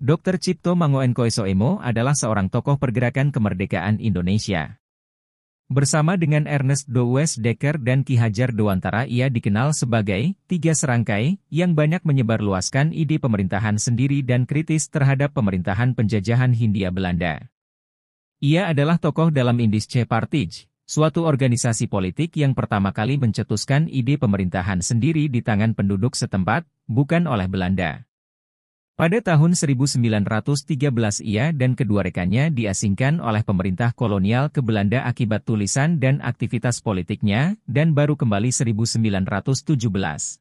Dr. Cipto Mangoen adalah seorang tokoh pergerakan kemerdekaan Indonesia. Bersama dengan Ernest Dowes Dekker dan Ki Hajar Dewantara ia dikenal sebagai tiga serangkai yang banyak menyebarluaskan ide pemerintahan sendiri dan kritis terhadap pemerintahan penjajahan Hindia Belanda. Ia adalah tokoh dalam Indische Partij, suatu organisasi politik yang pertama kali mencetuskan ide pemerintahan sendiri di tangan penduduk setempat, bukan oleh Belanda. Pada tahun 1913 ia dan kedua rekannya diasingkan oleh pemerintah kolonial ke Belanda akibat tulisan dan aktivitas politiknya, dan baru kembali 1917.